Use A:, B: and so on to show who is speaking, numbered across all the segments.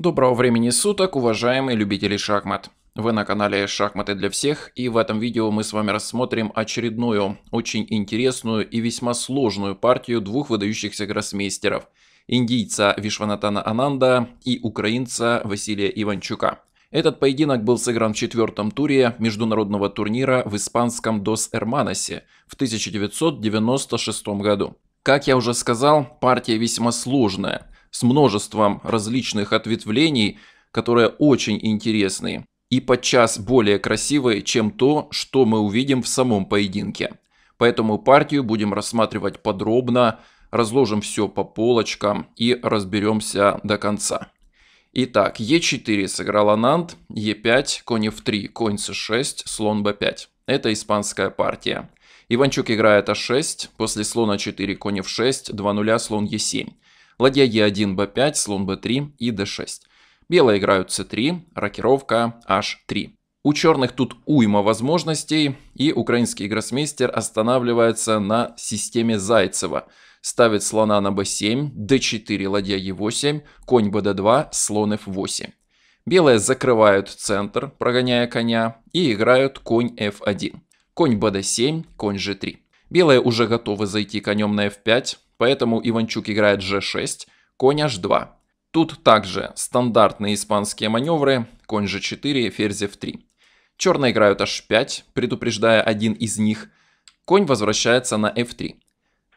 A: Доброго времени суток, уважаемые любители шахмат! Вы на канале «Шахматы для всех» и в этом видео мы с вами рассмотрим очередную, очень интересную и весьма сложную партию двух выдающихся гроссмейстеров – индийца Вишванатана Ананда и украинца Василия Иванчука. Этот поединок был сыгран в четвертом туре международного турнира в испанском Дос Эрманосе в 1996 году. Как я уже сказал, партия весьма сложная – с множеством различных ответвлений, которые очень интересны и подчас более красивые, чем то, что мы увидим в самом поединке. Поэтому партию будем рассматривать подробно, разложим все по полочкам и разберемся до конца. Итак, Е4 сыграл Анант, Е5, конь F3, конь c 6 слон b 5 Это испанская партия. Иванчук играет А6, после слона 4, конь F6, 2 0, слон Е7. Ладья e 1 Б5, слон b 3 и d 6 Белые играют c 3 рокировка H3. У черных тут уйма возможностей, и украинский гроссмейстер останавливается на системе Зайцева. Ставит слона на b7, d4, ладья e8, конь bd2, слон f8. Белые закрывают центр, прогоняя коня, и играют конь f1. Конь bd7, конь g3. Белые уже готовы зайти конем на f5, Поэтому Иванчук играет g6, конь h2. Тут также стандартные испанские маневры, конь g4, ферзь f3. Черные играют h5, предупреждая один из них. Конь возвращается на f3.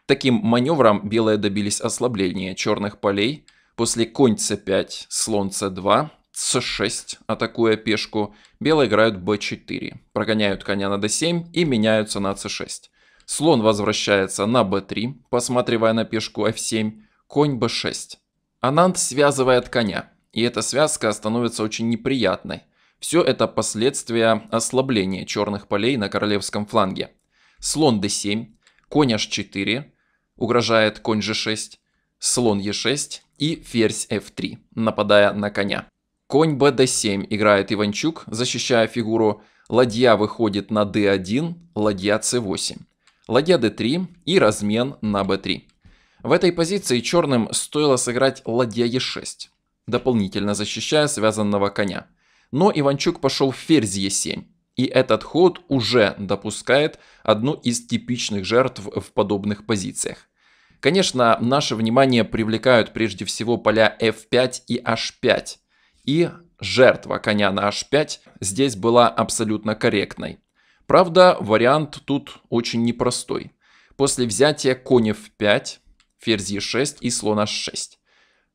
A: Таким маневром белые добились ослабления черных полей. После конь c5, слон c2, c6, атакуя пешку, белые играют b4, прогоняют коня на d7 и меняются на c6. Слон возвращается на b3, посматривая на пешку f7, конь b6. Анант связывает коня, и эта связка становится очень неприятной. Все это последствия ослабления черных полей на королевском фланге. Слон d7, конь h4, угрожает конь g6, слон e6 и ферзь f3, нападая на коня. Конь bd7 играет Иванчук, защищая фигуру, ладья выходит на d1, ладья c8 ладья d3 и размен на b3. В этой позиции черным стоило сыграть ладья e6, дополнительно защищая связанного коня. Но Иванчук пошел в ферзь e7, и этот ход уже допускает одну из типичных жертв в подобных позициях. Конечно, наше внимание привлекают прежде всего поля f5 и h5. И жертва коня на h5 здесь была абсолютно корректной. Правда, вариант тут очень непростой. После взятия конь f5, ферзь e6 и слон h6.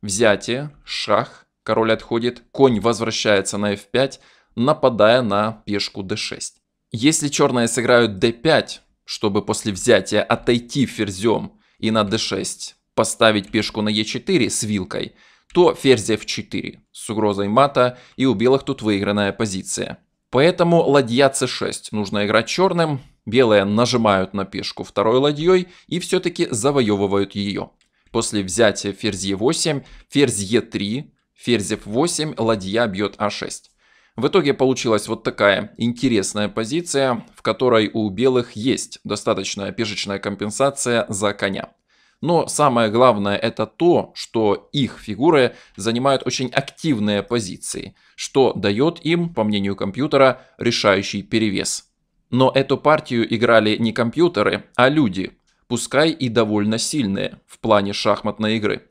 A: Взятие, шах, король отходит, конь возвращается на f5, нападая на пешку d6. Если черные сыграют d5, чтобы после взятия отойти ферзем и на d6 поставить пешку на e4 с вилкой, то ферзь f4 с угрозой мата и у белых тут выигранная позиция. Поэтому ладья c6 нужно играть черным, белые нажимают на пешку второй ладьей и все-таки завоевывают ее. После взятия ферзь e8, ферзь e3, ферзь f8, ладья бьет a6. А в итоге получилась вот такая интересная позиция, в которой у белых есть достаточная пешечная компенсация за коня. Но самое главное это то, что их фигуры занимают очень активные позиции, что дает им, по мнению компьютера, решающий перевес. Но эту партию играли не компьютеры, а люди, пускай и довольно сильные в плане шахматной игры.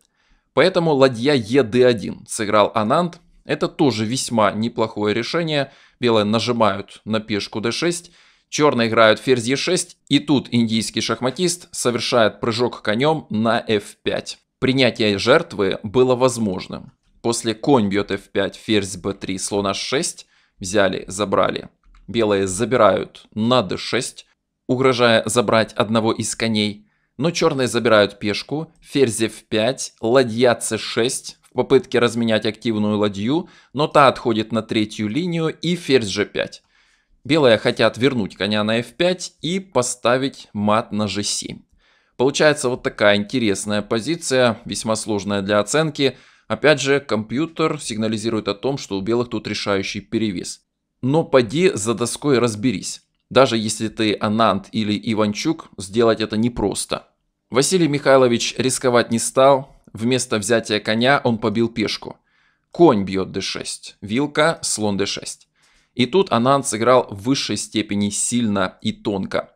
A: Поэтому ладья ед1 сыграл Анант. Это тоже весьма неплохое решение. Белые нажимают на пешку d6 Черные играют ферзь e6, и тут индийский шахматист совершает прыжок конем на f5. Принятие жертвы было возможным. После конь бьет f5, ферзь b3, слон h6, взяли, забрали. Белые забирают на d6, угрожая забрать одного из коней. Но черные забирают пешку, ферзь f5, ладья c6 в попытке разменять активную ладью, но та отходит на третью линию и ферзь g5. Белые хотят вернуть коня на f5 и поставить мат на g7. Получается вот такая интересная позиция, весьма сложная для оценки. Опять же, компьютер сигнализирует о том, что у белых тут решающий перевес. Но поди за доской разберись. Даже если ты Анант или Иванчук, сделать это непросто. Василий Михайлович рисковать не стал. Вместо взятия коня он побил пешку. Конь бьет d6, вилка, слон d6. И тут Ананд сыграл в высшей степени сильно и тонко.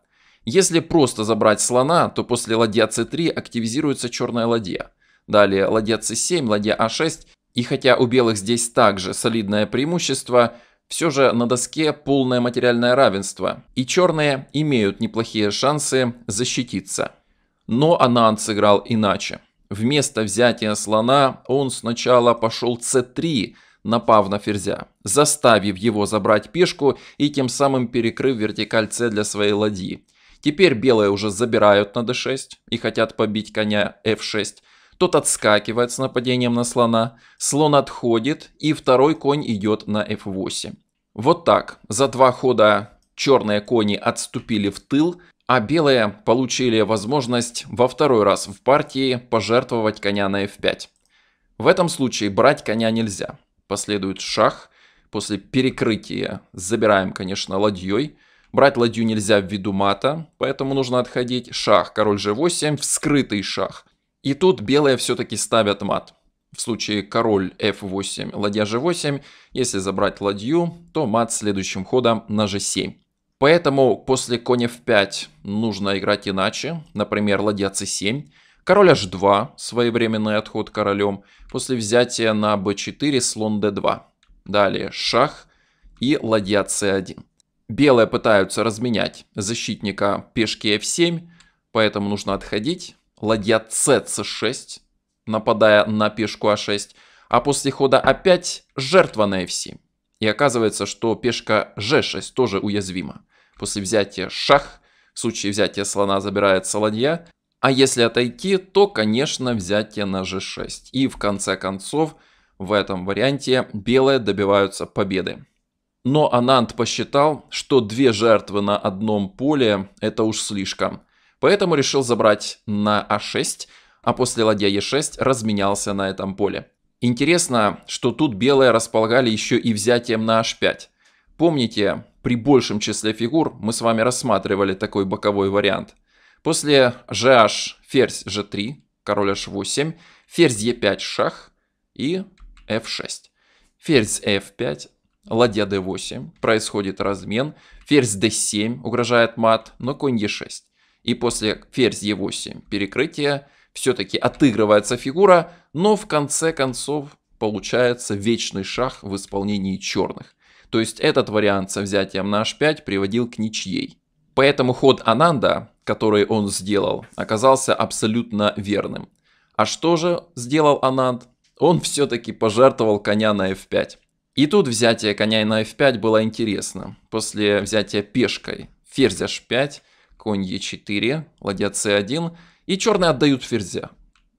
A: Если просто забрать слона, то после ладья c3 активизируется черная ладья. Далее ладья c7, ладья a а 6 И хотя у белых здесь также солидное преимущество, все же на доске полное материальное равенство, и черные имеют неплохие шансы защититься. Но Ананд сыграл иначе. Вместо взятия слона он сначала пошел c3, напав на ферзя, заставив его забрать пешку и тем самым перекрыв вертикаль С для своей ладьи. Теперь белые уже забирают на d6 и хотят побить коня f6. Тот отскакивает с нападением на слона, слон отходит и второй конь идет на f8. Вот так, за два хода черные кони отступили в тыл, а белые получили возможность во второй раз в партии пожертвовать коня на f5. В этом случае брать коня нельзя. Последует шах. После перекрытия забираем, конечно, ладьей. Брать ладью нельзя ввиду мата, поэтому нужно отходить. Шах, король g8, вскрытый шах. И тут белые все-таки ставят мат. В случае король f8, ладья g8, если забрать ладью, то мат следующим ходом на g7. Поэтому после коня f5 нужно играть иначе, например, ладья c7. Король h2, своевременный отход королем, после взятия на b4 слон d2. Далее шах и ладья c1. Белые пытаются разменять защитника пешки f7, поэтому нужно отходить. Ладья c 6 нападая на пешку a а 6 а после хода а5 жертва на f7. И оказывается, что пешка g6 тоже уязвима. После взятия шах, в случае взятия слона забирается ладья, а если отойти, то, конечно, взятие на g6. И в конце концов, в этом варианте белые добиваются победы. Но Анант посчитал, что две жертвы на одном поле – это уж слишком. Поэтому решил забрать на а6, а после ладья e6 разменялся на этом поле. Интересно, что тут белые располагали еще и взятием на h5. Помните, при большем числе фигур мы с вами рассматривали такой боковой вариант – После gh ферзь g3, король h8, ферзь e5 шах и f6. Ферзь f5, ладья d8, происходит размен, ферзь d7 угрожает мат, но конь e6. И после ферзь e8 перекрытие все-таки отыгрывается фигура, но в конце концов получается вечный шах в исполнении черных. То есть этот вариант со взятием на h5 приводил к ничьей. Поэтому ход Ананда, который он сделал, оказался абсолютно верным. А что же сделал Ананд? Он все-таки пожертвовал коня на f5. И тут взятие коня на f5 было интересно. После взятия пешкой ферзь h5, конь e4, ладья c1, и черные отдают ферзя.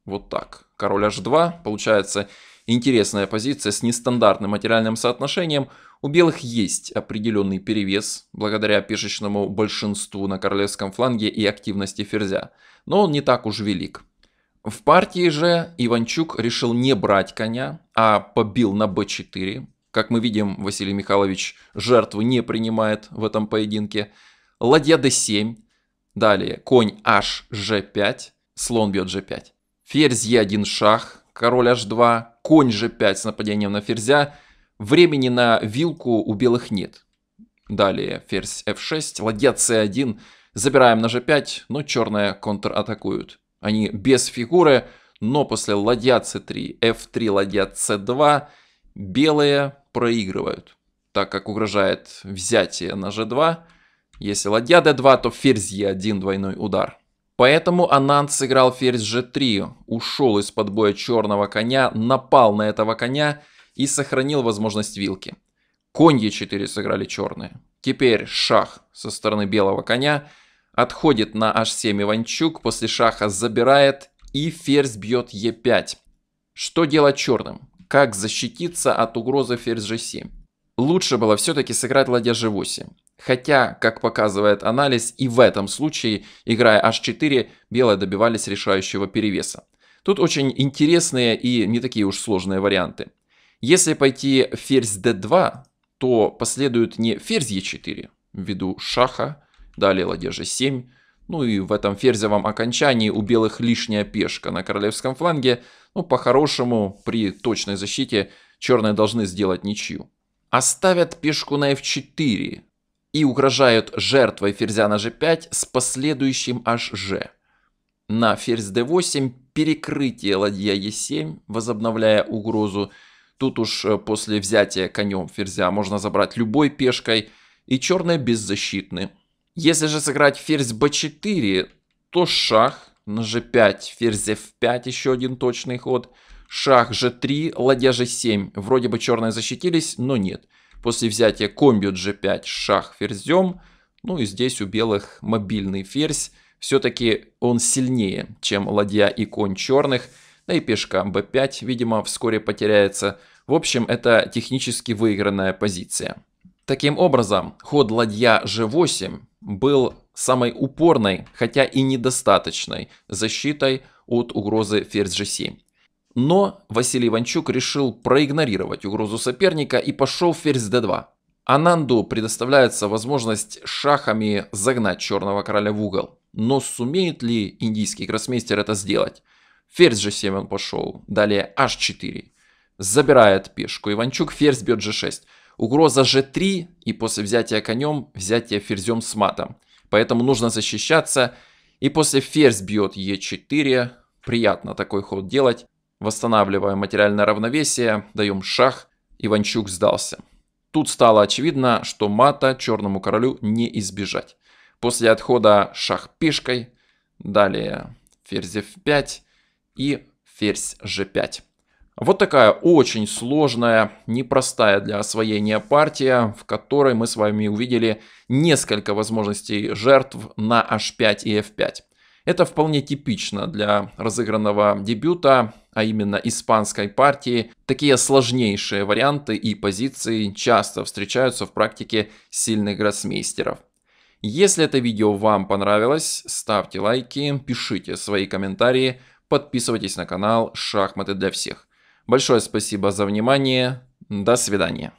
A: Вот так. Король h2, получается интересная позиция с нестандартным материальным соотношением – у белых есть определенный перевес, благодаря пешечному большинству на королевском фланге и активности ферзя, но он не так уж велик. В партии же Иванчук решил не брать коня, а побил на b4. Как мы видим, Василий Михайлович жертву не принимает в этом поединке. Ладья d7, далее конь h 5 слон бьет g5. Ферзь e1 шах, король h2, конь g5 с нападением на ферзя – Времени на вилку у белых нет. Далее ферзь f6, ладья c1, забираем на g5, но черные контратакуют. Они без фигуры, но после ладья c3, f3, ладья c2, белые проигрывают. Так как угрожает взятие на g2, если ладья d2, то ферзь e1 двойной удар. Поэтому Ананд сыграл ферзь g3, ушел из-под боя черного коня, напал на этого коня – и сохранил возможность вилки. Конь Е4 сыграли черные. Теперь шах со стороны белого коня. Отходит на H7 Иванчук, после шаха забирает и ферзь бьет Е5. Что делать черным? Как защититься от угрозы ферзь G7? Лучше было все-таки сыграть ладья G8. Хотя, как показывает анализ, и в этом случае, играя H4, белые добивались решающего перевеса. Тут очень интересные и не такие уж сложные варианты. Если пойти ферзь d2, то последует не ферзь e4, ввиду шаха, далее ладья g7, ну и в этом ферзевом окончании у белых лишняя пешка на королевском фланге. Ну, по-хорошему, при точной защите черные должны сделать ничью. Оставят пешку на f4 и угрожают жертвой ферзя на g5 с последующим hg. На ферзь d8 перекрытие ладья e7, возобновляя угрозу. Тут уж э, после взятия конем ферзя можно забрать любой пешкой, и черные беззащитны. Если же сыграть ферзь b4, то шах на g5, ферзь f5, еще один точный ход. Шах g3, ладья g7. Вроде бы черные защитились, но нет. После взятия комбью g5, шах ферзем. Ну и здесь у белых мобильный ферзь. Все-таки он сильнее, чем ладья и конь черных. Да и пешка b5, видимо, вскоре потеряется. В общем, это технически выигранная позиция. Таким образом, ход ладья g8 был самой упорной, хотя и недостаточной защитой от угрозы ферзь g7. Но Василий Иванчук решил проигнорировать угрозу соперника и пошел ферзь d2. Ананду предоставляется возможность шахами загнать черного короля в угол. Но сумеет ли индийский гроссмейстер это сделать? Ферзь g7 он пошел, далее h4. Забирает пешку. Иванчук ферзь бьет g6. Угроза g3 и после взятия конем взятие ферзем с матом. Поэтому нужно защищаться. И после ферзь бьет e4. Приятно такой ход делать. Восстанавливая материальное равновесие, даем шах. Иванчук сдался. Тут стало очевидно, что мата черному королю не избежать. После отхода шах пешкой, далее ферзь f5 и ферзь g5. Вот такая очень сложная, непростая для освоения партия, в которой мы с вами увидели несколько возможностей жертв на h5 и f5. Это вполне типично для разыгранного дебюта, а именно испанской партии. Такие сложнейшие варианты и позиции часто встречаются в практике сильных гроссмейстеров. Если это видео вам понравилось, ставьте лайки, пишите свои комментарии, подписывайтесь на канал «Шахматы для всех». Большое спасибо за внимание. До свидания.